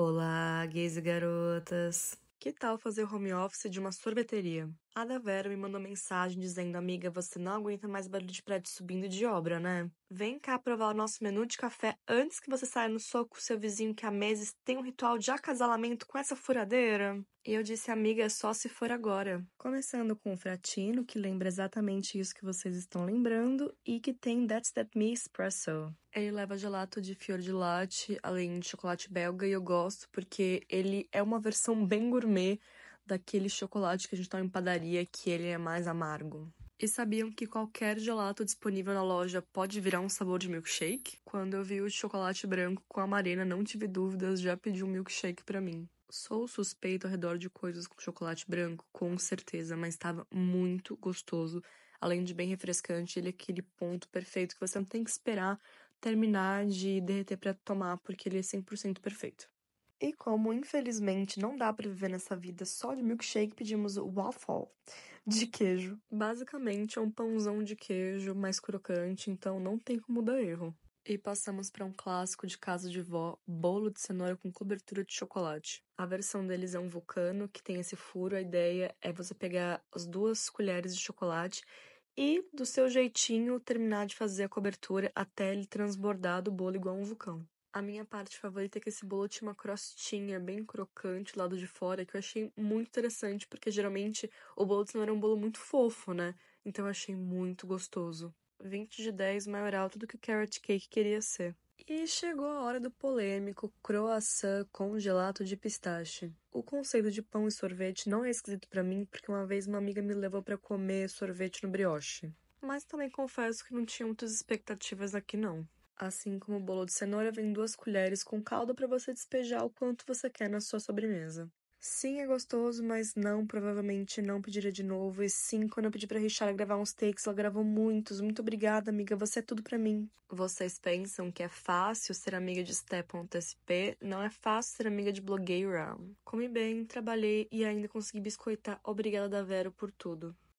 Olá, gays e garotas! Que tal fazer home office de uma sorveteria? A da Vera me mandou mensagem dizendo: Amiga, você não aguenta mais barulho de prédio subindo de obra, né? Vem cá provar o nosso menu de café antes que você saia no soco com seu vizinho que há meses tem um ritual de acasalamento com essa furadeira. E eu disse, amiga, é só se for agora. Começando com o Fratino, que lembra exatamente isso que vocês estão lembrando, e que tem That's That Me Espresso. Ele leva gelato de fior de latte, além de chocolate belga, e eu gosto porque ele é uma versão bem gourmet daquele chocolate que a gente toma tá em padaria, que ele é mais amargo. E sabiam que qualquer gelato disponível na loja pode virar um sabor de milkshake? Quando eu vi o chocolate branco com a Marina, não tive dúvidas, já pedi um milkshake para mim. Sou suspeito ao redor de coisas com chocolate branco, com certeza, mas estava muito gostoso. Além de bem refrescante, ele é aquele ponto perfeito que você não tem que esperar terminar de derreter para tomar, porque ele é 100% perfeito. E como, infelizmente, não dá para viver nessa vida só de milkshake, pedimos o waffle de queijo. Basicamente, é um pãozão de queijo mais crocante, então não tem como dar erro. E passamos para um clássico de casa de vó, bolo de cenoura com cobertura de chocolate. A versão deles é um vulcano que tem esse furo. A ideia é você pegar as duas colheres de chocolate e, do seu jeitinho, terminar de fazer a cobertura até ele transbordar do bolo igual um vulcão. A minha parte favorita é que esse bolo tinha uma crostinha bem crocante do lado de fora, que eu achei muito interessante, porque geralmente o bolo de cenoura é um bolo muito fofo, né? Então eu achei muito gostoso. 20 de 10 alto do que o Carrot Cake queria ser. E chegou a hora do polêmico croissant com gelato de pistache. O conceito de pão e sorvete não é esquisito para mim, porque uma vez uma amiga me levou para comer sorvete no brioche. Mas também confesso que não tinha muitas expectativas aqui não. Assim como o bolo de cenoura vem duas colheres com calda para você despejar o quanto você quer na sua sobremesa. Sim, é gostoso, mas não, provavelmente não pediria de novo. E sim, quando eu pedi pra Richard gravar uns takes, ela gravou muitos. Muito obrigada, amiga, você é tudo para mim. Vocês pensam que é fácil ser amiga de Step.sp? Não é fácil ser amiga de blogueira. Comi bem, trabalhei e ainda consegui biscoitar. Obrigada Vero por tudo.